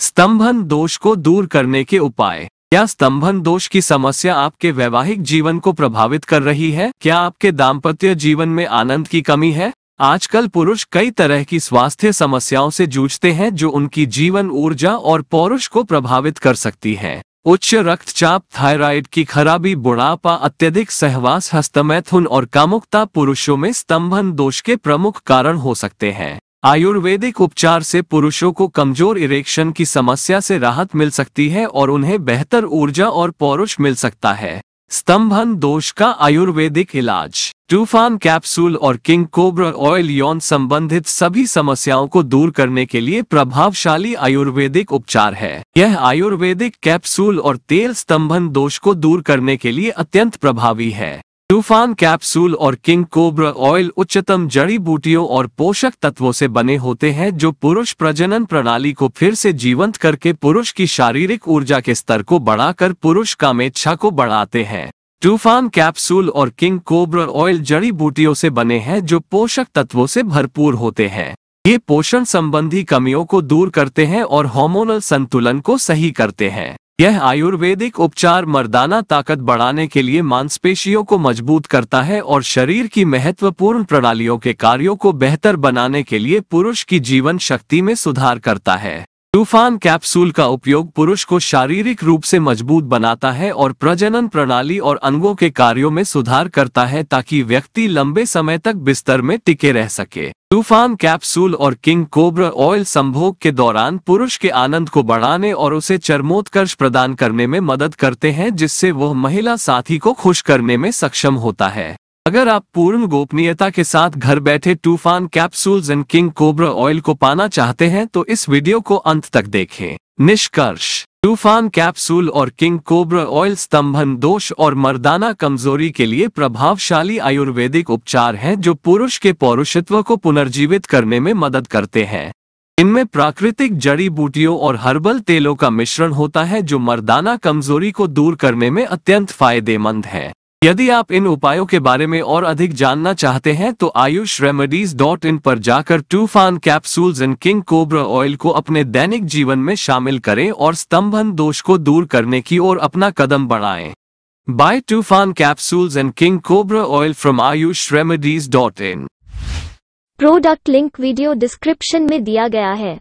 स्तंभन दोष को दूर करने के उपाय क्या स्तंभन दोष की समस्या आपके वैवाहिक जीवन को प्रभावित कर रही है क्या आपके दाम्पत्य जीवन में आनंद की कमी है आजकल पुरुष कई तरह की स्वास्थ्य समस्याओं से जूझते हैं जो उनकी जीवन ऊर्जा और पौरुष को प्रभावित कर सकती है उच्च रक्तचाप थायराइड की खराबी बुढ़ापा अत्यधिक सहवास हस्तमैथुन और कामुकता पुरुषों में स्तंभन दोष के प्रमुख कारण हो सकते हैं आयुर्वेदिक उपचार से पुरुषों को कमजोर इरेक्शन की समस्या से राहत मिल सकती है और उन्हें बेहतर ऊर्जा और पौरुष मिल सकता है स्तंभन दोष का आयुर्वेदिक इलाज टूफान कैप्सूल और किंग कोब्रा ऑयल यौन संबंधित सभी समस्याओं को दूर करने के लिए प्रभावशाली आयुर्वेदिक उपचार है यह आयुर्वेदिक कैप्सूल और तेल स्तंभन दोष को दूर करने के लिए अत्यंत प्रभावी है तूफान कैप्सूल और किंग कोब्रा ऑयल उच्चतम जड़ी बूटियों और पोषक तत्वों से बने होते हैं जो पुरुष प्रजनन प्रणाली को फिर से जीवंत करके पुरुष की शारीरिक ऊर्जा के स्तर को बढ़ाकर पुरुष कामेच्छा को बढ़ाते हैं तूफान कैप्सूल और किंग कोब्रा ऑयल जड़ी बूटियों से बने हैं जो पोषक तत्वों से भरपूर होते हैं ये पोषण संबंधी कमियों को दूर करते हैं और हॉर्मोनल संतुलन को सही करते हैं यह आयुर्वेदिक उपचार मर्दाना ताकत बढ़ाने के लिए मांसपेशियों को मजबूत करता है और शरीर की महत्वपूर्ण प्रणालियों के कार्यों को बेहतर बनाने के लिए पुरुष की जीवन शक्ति में सुधार करता है तूफान कैप्सूल का उपयोग पुरुष को शारीरिक रूप से मजबूत बनाता है और प्रजनन प्रणाली और अंगों के कार्यों में सुधार करता है ताकि व्यक्ति लंबे समय तक बिस्तर में टिके रह सके तूफान कैप्सूल और किंग कोब्रा ऑयल संभोग के दौरान पुरुष के आनंद को बढ़ाने और उसे चर्मोत्कर्ष प्रदान करने में मदद करते हैं जिससे वह महिला साथी को खुश करने में सक्षम होता है अगर आप पूर्ण गोपनीयता के साथ घर बैठे Toofan capsules and king cobra oil को पाना चाहते हैं तो इस वीडियो को अंत तक देखें निष्कर्ष तूफान कैप्सूल और किंग कोबरा ऑयल स्तंभन दोष और मर्दाना कमजोरी के लिए प्रभावशाली आयुर्वेदिक उपचार हैं जो पुरुष के पौरुषित्व को पुनर्जीवित करने में मदद करते हैं इनमें प्राकृतिक जड़ी बूटियों और हर्बल तेलों का मिश्रण होता है जो मर्दाना कमजोरी को दूर करने में अत्यंत फायदेमंद है यदि आप इन उपायों के बारे में और अधिक जानना चाहते हैं तो आयुष रेमेडीज डॉट इन पर जाकर Toofan capsules and king cobra oil को अपने दैनिक जीवन में शामिल करें और स्तंभन दोष को दूर करने की ओर अपना कदम बढ़ाएं buy Toofan capsules and king cobra oil from Ayush remedies dot in product link video description में दिया गया है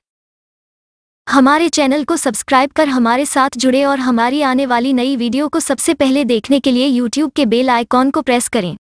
हमारे चैनल को सब्सक्राइब कर हमारे साथ जुड़े और हमारी आने वाली नई वीडियो को सबसे पहले देखने के लिए यूट्यूब के बेल आइकॉन को प्रेस करें